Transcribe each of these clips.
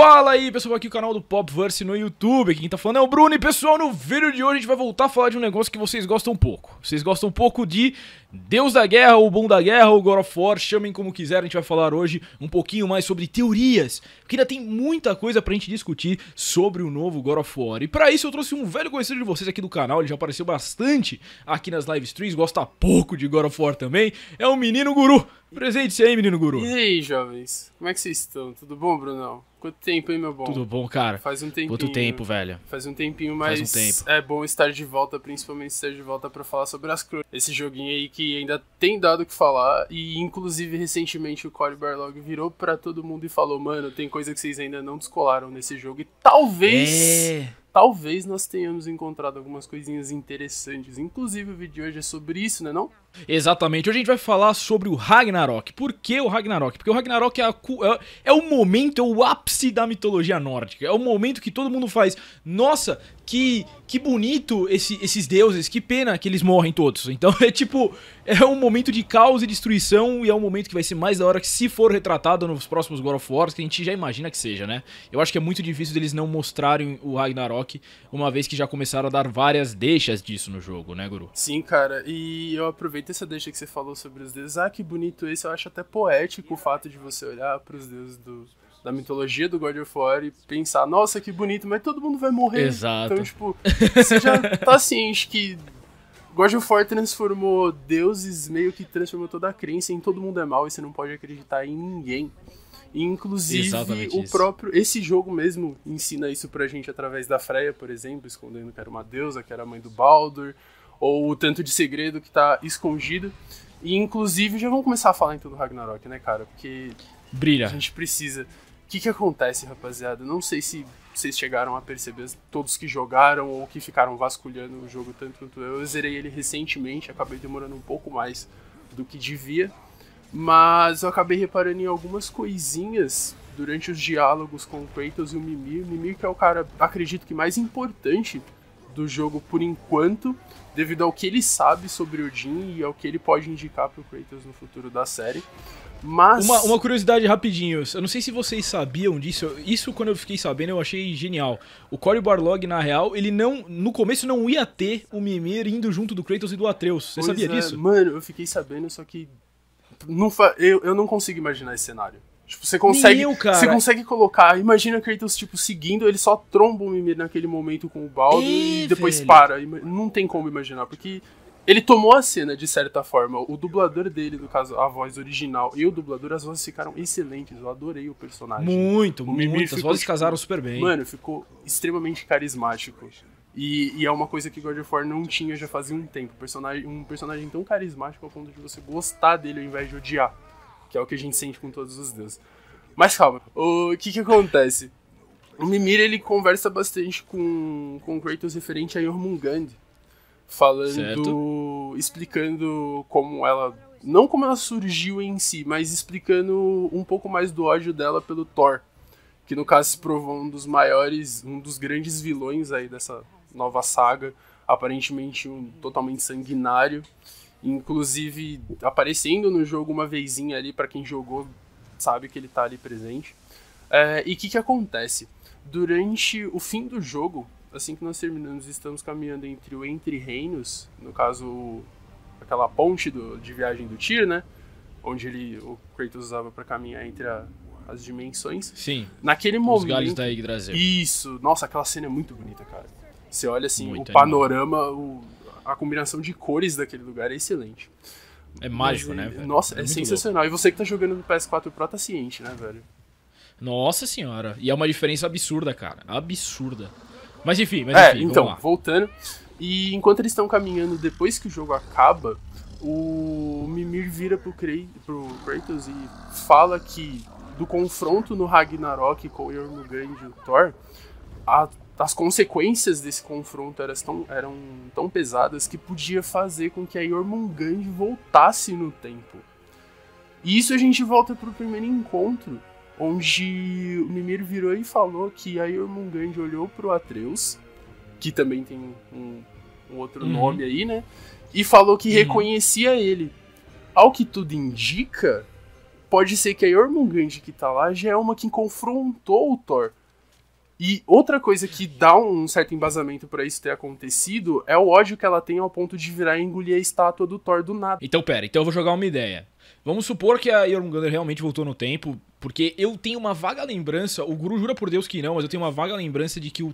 Fala aí, pessoal, aqui é o canal do Popverse no YouTube. quem tá falando é o Bruno. E pessoal, no vídeo de hoje a gente vai voltar a falar de um negócio que vocês gostam pouco. Vocês gostam um pouco de Deus da Guerra, ou Bom da Guerra, ou God of War, chamem como quiser. A gente vai falar hoje um pouquinho mais sobre teorias, porque ainda tem muita coisa pra gente discutir sobre o novo God of War. E pra isso eu trouxe um velho conhecido de vocês aqui do canal, ele já apareceu bastante aqui nas live streams, gosta pouco de God of War também. É o um menino guru presente aí, menino guru. E aí, jovens? Como é que vocês estão? Tudo bom, Brunão? Quanto tempo, hein, meu bom? Tudo bom, cara. Faz um tempinho. Quanto tempo, velho. Faz um tempinho, mas um tempo. é bom estar de volta, principalmente estar de volta para falar sobre as crônicas. Esse joguinho aí que ainda tem dado o que falar e, inclusive, recentemente o Corey Barlog virou para todo mundo e falou, mano, tem coisa que vocês ainda não descolaram nesse jogo e talvez... É talvez nós tenhamos encontrado algumas coisinhas interessantes. Inclusive, o vídeo de hoje é sobre isso, né? Não? Exatamente. Hoje a gente vai falar sobre o Ragnarok. Por que o Ragnarok? Porque o Ragnarok é, a, é, é o momento, é o ápice da mitologia nórdica. É o momento que todo mundo faz. Nossa, que que bonito esse, esses deuses, que pena que eles morrem todos. Então é tipo, é um momento de caos e destruição e é um momento que vai ser mais da hora que se for retratado nos próximos God of War, que a gente já imagina que seja, né? Eu acho que é muito difícil deles não mostrarem o Ragnarok, uma vez que já começaram a dar várias deixas disso no jogo, né, Guru? Sim, cara, e eu aproveito essa deixa que você falou sobre os deuses. Ah, que bonito esse, eu acho até poético o fato de você olhar para os deuses do da mitologia do God of War e pensar, nossa, que bonito, mas todo mundo vai morrer. Exato. Então, tipo, você já tá ciente que God of War transformou deuses, meio que transformou toda a crença em todo mundo é mal e você não pode acreditar em ninguém. inclusive, Exatamente o isso. próprio. Esse jogo mesmo ensina isso pra gente através da Freya, por exemplo, escondendo que era uma deusa, que era a mãe do Baldur, ou o tanto de segredo que tá escondido. E inclusive já vamos começar a falar então do Ragnarok, né, cara? Porque. Brilha. A gente precisa. O que, que acontece, rapaziada? Não sei se vocês chegaram a perceber, todos que jogaram ou que ficaram vasculhando o jogo tanto quanto eu. Eu zerei ele recentemente, acabei demorando um pouco mais do que devia, mas eu acabei reparando em algumas coisinhas durante os diálogos com o Kratos e o Mimir. O Mimir que é o cara, acredito que mais importante do jogo por enquanto, devido ao que ele sabe sobre Odin e ao que ele pode indicar pro Kratos no futuro da série. Mas... Uma, uma, curiosidade rapidinho, eu não sei se vocês sabiam disso, isso quando eu fiquei sabendo eu achei genial. O Cory Barlog, na real, ele não, no começo não ia ter o Mimir indo junto do Kratos e do Atreus, você pois sabia é. disso? Mano, eu fiquei sabendo, só que não fa... eu, eu não consigo imaginar esse cenário. Tipo, você consegue, você consegue colocar. Imagina Kratos, tipo, seguindo, ele só tromba o Mimir naquele momento com o balde e, é, e depois velho. para. Não tem como imaginar, porque ele tomou a cena de certa forma. O dublador dele, no caso, a voz original e o dublador, as vozes ficaram excelentes. Eu adorei o personagem. Muito, o muito. Ficou, as vozes tipo, casaram super bem. Mano, ficou extremamente carismático. E, e, é uma coisa que God of War não tinha já fazia um tempo. Personagem, um personagem tão carismático ao ponto de você gostar dele ao invés de odiar que é o que a gente sente com todos os deuses. Mas calma, o que que acontece? O Mimir, ele conversa bastante com, com o Kratos referente a Jormungand, falando, certo. explicando como ela, não como ela surgiu em si, mas explicando um pouco mais do ódio dela pelo Thor, que no caso se provou um dos maiores, um dos grandes vilões aí dessa nova saga, aparentemente um totalmente sanguinário inclusive aparecendo no jogo uma vezinha ali para quem jogou sabe que ele tá ali presente. É, e o que, que acontece? Durante o fim do jogo, assim que nós terminamos, estamos caminhando entre o Entre Reinos, no caso, aquela ponte do, de viagem do Tyr, né? Onde ele, o Kratos usava para caminhar entre a, as dimensões. Sim. Naquele momento. Os galhos da Yggdrasil. Isso. Nossa, aquela cena é muito bonita, cara. Você olha assim, muito o panorama, o, a combinação de cores daquele lugar é excelente. É mágico, Mas, né? É velho? Nossa, é, é sensacional. Louco. E você que tá jogando no PS4 Pro tá ciente, né, velho? Nossa senhora. E é uma diferença absurda, cara. Absurda. Mas enfim, mas é, enfim, então, voltando. E enquanto eles estão caminhando, depois que o jogo acaba, o Mimir vira pro, Kre pro Kratos e fala que do confronto no Ragnarok com o Jormungand e o Thor, a as consequências desse confronto eram tão, eram tão pesadas que podia fazer com que a Yormungand voltasse no tempo. E isso a gente volta pro primeiro encontro, onde o Mimir virou e falou que a Yormungand olhou pro Atreus, que também tem um, um outro uhum. nome aí, né? E falou que uhum. reconhecia ele. Ao que tudo indica, pode ser que a Yormungand que tá lá já é uma que confrontou o Thor e outra coisa que dá um certo embasamento para isso ter acontecido é o ódio que ela tem ao ponto de virar e engolir a estátua do Thor do nada. Então, pera, então eu vou jogar uma ideia. Vamos supor que a Jormungandr realmente voltou no tempo, porque eu tenho uma vaga lembrança, o Guru jura por Deus que não, mas eu tenho uma vaga lembrança de que o,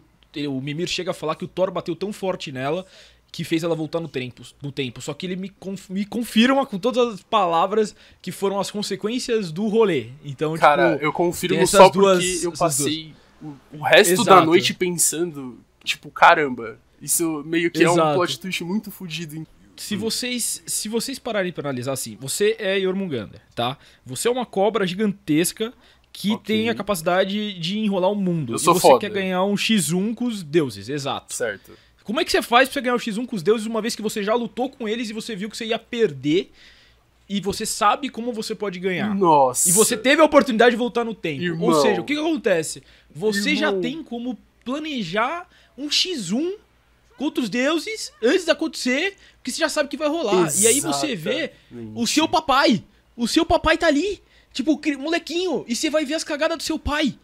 o Mimir chega a falar que o Thor bateu tão forte nela que fez ela voltar no tempo, no tempo. Só que ele me, conf, me confirma com todas as palavras que foram as consequências do rolê. Então, Cara, tipo, eu confirmo só duas, porque eu passei duas o, o resto Exato. da noite pensando, tipo, caramba, isso meio que Exato. é um plot twist muito fodido. Se vocês, se vocês pararem para analisar assim, você é Yormungandr, tá? Você é uma cobra gigantesca que okay. tem a capacidade de enrolar o mundo. Eu e você foda. quer ganhar um X1 com os deuses, exato. Certo. Como é que você faz pra você ganhar o um X1 com os deuses uma vez que você já lutou com eles e você viu que você ia perder e você sabe como você pode ganhar. Nossa. E você teve a oportunidade de voltar no tempo. Irmão. Ou seja, o que, que acontece? Você Irmão. já tem como planejar um X1 contra os deuses antes de acontecer, porque você já sabe que vai rolar. Exatamente. E aí você vê o seu papai. O seu papai tá ali, tipo, molequinho, e você vai ver as cagadas do seu pai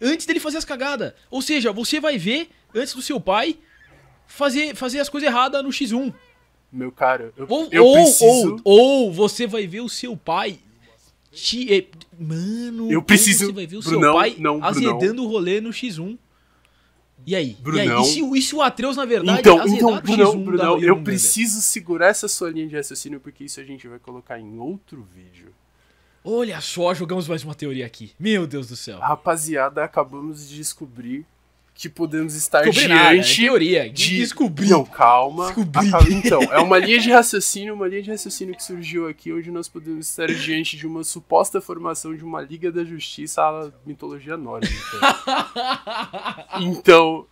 antes dele fazer as cagadas. Ou seja, você vai ver antes do seu pai fazer, fazer as coisas erradas no X1 meu cara, eu, ou, eu ou, preciso... Ou, ou você vai ver o seu pai te... Eh, mano, eu preciso... você vai ver o Brunão, pai não, azedando Brunão. o rolê no X1. E aí? Brunão. E, aí? E, se, e se o Atreus, na verdade, então, então Brunão, X1 Brunão, eu preciso segurar essa sua linha de raciocínio, porque isso a gente vai colocar em outro vídeo. Olha só, jogamos mais uma teoria aqui. Meu Deus do céu. Rapaziada, acabamos de descobrir que tipo, podemos estar diante. Nada, né? teoria. De... Descobrir. Não, calma. Descobrir. Então, é uma linha de raciocínio, uma linha de raciocínio que surgiu aqui, onde nós podemos estar diante de uma suposta formação de uma Liga da Justiça à mitologia nórdica. então,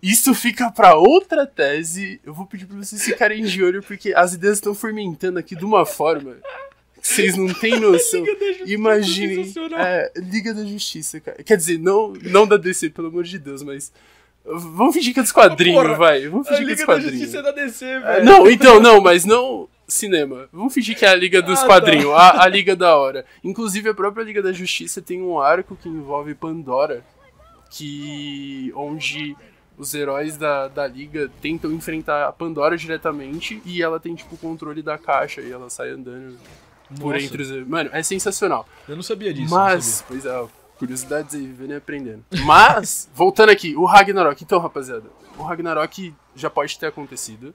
isso fica para outra tese. Eu vou pedir para vocês ficarem de olho, porque as ideias estão fermentando aqui de uma forma vocês não têm noção. Imaginem. É, Liga da Justiça, cara. Quer dizer, não, não da DC, pelo amor de Deus, mas. Vamos fingir que é dos quadrinhos, Porra, vai. Vamos fingir que é dos quadrinhos. Liga da Justiça é da DC, é. velho. Não, então, não, mas não cinema. Vamos fingir que é a Liga dos ah, tá. Quadrinhos, tá. a, a Liga da Hora. Inclusive, a própria Liga da Justiça tem um arco que envolve Pandora, que onde os heróis da, da liga tentam enfrentar a Pandora diretamente e ela tem, tipo, o controle da caixa e ela sai andando por entre os. Mano, é sensacional. Eu não sabia disso. Mas, sabia. pois é, curiosidades aí, vendo e aprendendo. Mas, voltando aqui, o Ragnarok. Então, rapaziada, o Ragnarok já pode ter acontecido.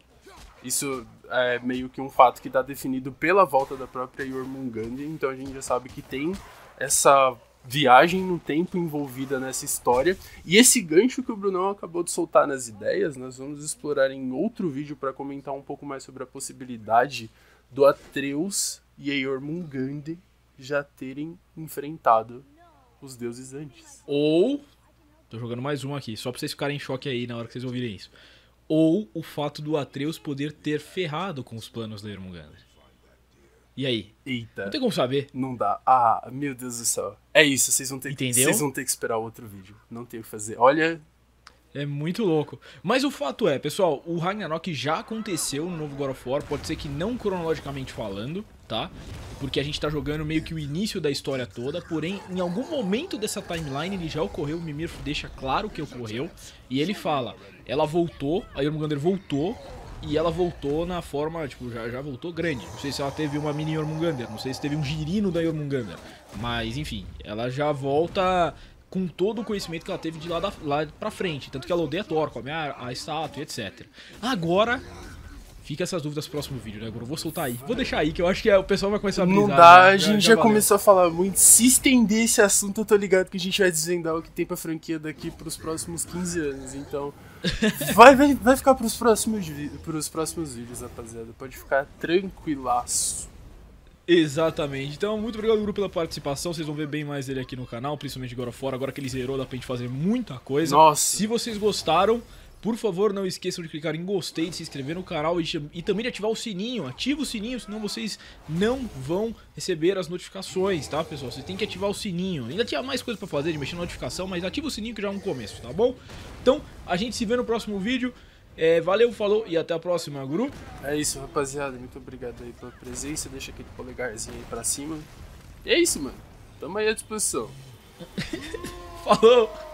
Isso é meio que um fato que está definido pela volta da própria Jormungandr, então a gente já sabe que tem essa viagem no tempo envolvida nessa história. E esse gancho que o Brunão acabou de soltar nas ideias, nós vamos explorar em outro vídeo para comentar um pouco mais sobre a possibilidade do Atreus e Eormungandr já terem enfrentado os deuses antes. Ou. Tô jogando mais um aqui, só pra vocês ficarem em choque aí na hora que vocês ouvirem isso. Ou o fato do Atreus poder ter ferrado com os planos da Eormungandr. E aí? Eita. Não tem como saber. Não dá. Ah, meu Deus do céu. É isso, vocês vão ter, Entendeu? Vocês vão ter que esperar outro vídeo. Não tem o que fazer. Olha. É muito louco. Mas o fato é, pessoal, o Ragnarok já aconteceu no novo God of War. Pode ser que não cronologicamente falando, tá? Porque a gente tá jogando meio que o início da história toda, porém, em algum momento dessa timeline ele já ocorreu, o Mimir deixa claro que ocorreu, e ele fala, ela voltou, a Jormungandr voltou, e ela voltou na forma, tipo, já, já voltou grande. Não sei se ela teve uma mini Jormungandr, não sei se teve um girino da Jormungandr, mas enfim, ela já volta com todo o conhecimento que ela teve de lá, da, lá pra frente. Tanto que ela odeia Thor, come a, a estátua e etc. Agora, Fica essas dúvidas pro próximo vídeo, né, Goro? Vou soltar aí. Vou deixar aí, que eu acho que é, o pessoal vai começar a brisar. Não dá, né? a gente já, já, começou a falar muito. Se estender esse assunto, eu tô ligado que a gente vai desvendar o que tem pra franquia daqui pros próximos 15 anos. Então, vai, vai, vai ficar pros próximos, pros próximos vídeos, rapaziada. Pode ficar tranquilaço. Exatamente. Então, muito obrigado, Guru, pela participação. Vocês vão ver bem mais ele aqui no canal, principalmente agora fora. Agora que ele zerou, dá pra gente fazer muita coisa. Nossa. Se vocês gostaram, por favor, não esqueçam de clicar em gostei, de se inscrever no canal e, e também de ativar o sininho. Ativa o sininho, senão vocês não vão receber as notificações, tá, pessoal? Você tem que ativar o sininho. Ainda tinha mais coisa pra fazer de mexer na notificação, mas ativa o sininho que já é um começo, tá bom? Então, a gente se vê no próximo vídeo. É, valeu, falou e até a próxima, Guru. É isso, rapaziada. Muito obrigado aí pela presença. Deixa aquele polegarzinho aí pra cima. E é isso, mano. Tamo aí à disposição. falou!